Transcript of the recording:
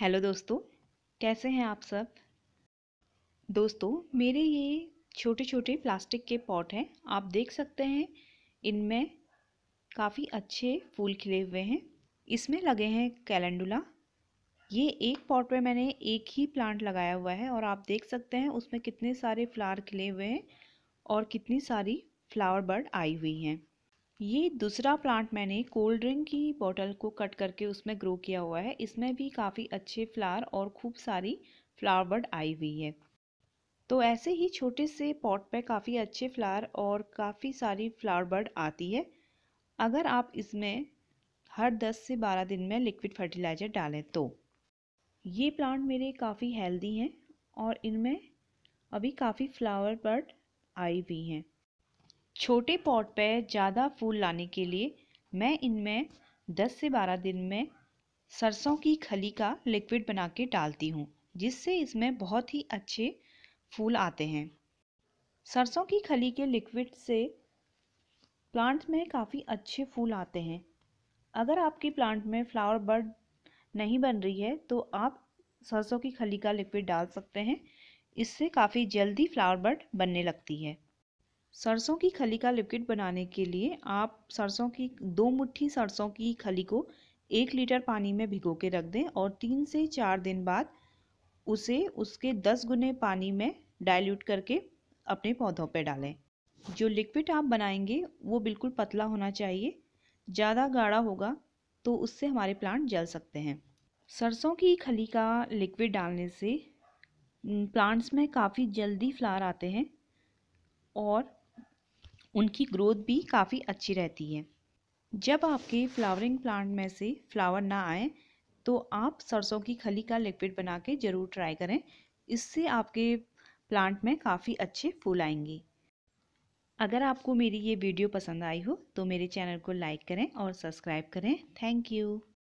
hello दोस्तों कैसे हैं आप सब दोस्तों मेरे ये छोटे छोटे प्लास्टिक के पॉट हैं आप देख सकते हैं इनमें काफ़ी अच्छे फूल खिले हुए हैं इसमें लगे हैं कैलेंडुला ये एक पॉट में मैंने एक ही प्लांट लगाया हुआ है और आप देख सकते हैं उसमें कितने सारे फ्लावर खिले हुए हैं और कितनी सारी फ्लावर बर्ड आई हुई हैं ये दूसरा प्लांट मैंने कोल्ड ड्रिंक की बॉटल को कट करके उसमें ग्रो किया हुआ है इसमें भी काफ़ी अच्छे फ्लावर और खूब सारी फ्लावर बर्ड आई हुई है तो ऐसे ही छोटे से पॉट पे काफ़ी अच्छे फ्लावर और काफ़ी सारी फ्लावर बर्ड आती है अगर आप इसमें हर 10 से 12 दिन में लिक्विड फर्टिलाइज़र डालें तो ये प्लांट मेरे काफ़ी हेल्दी हैं और इनमें अभी काफ़ी फ्लावर बर्ड आई हुई हैं छोटे पॉट पे ज़्यादा फूल लाने के लिए मैं इनमें 10 से 12 दिन में सरसों की खली का लिक्विड बना के डालती हूँ जिससे इसमें बहुत ही अच्छे फूल आते हैं सरसों की खली के लिक्विड से प्लांट में काफ़ी अच्छे फूल आते हैं अगर आपकी प्लांट में फ्लावर बर्ड नहीं बन रही है तो आप सरसों की खली का लिक्विड डाल सकते हैं इससे काफ़ी जल्दी फ्लावर बर्ड बनने लगती है सरसों की खली का लिक्विड बनाने के लिए आप सरसों की दो मुट्ठी सरसों की खली को एक लीटर पानी में भिगो के रख दें और तीन से चार दिन बाद उसे उसके दस गुने पानी में डाइल्यूट करके अपने पौधों पर डालें जो लिक्विड आप बनाएंगे वो बिल्कुल पतला होना चाहिए ज़्यादा गाढ़ा होगा तो उससे हमारे प्लांट जल सकते हैं सरसों की खली का लिक्विड डालने से प्लांट्स में काफ़ी जल्दी फ्लावर आते हैं और उनकी ग्रोथ भी काफ़ी अच्छी रहती है जब आपके फ्लावरिंग प्लांट में से फ्लावर ना आए तो आप सरसों की खली का लिक्विड बना के ज़रूर ट्राई करें इससे आपके प्लांट में काफ़ी अच्छे फूल आएंगे अगर आपको मेरी ये वीडियो पसंद आई हो तो मेरे चैनल को लाइक करें और सब्सक्राइब करें थैंक यू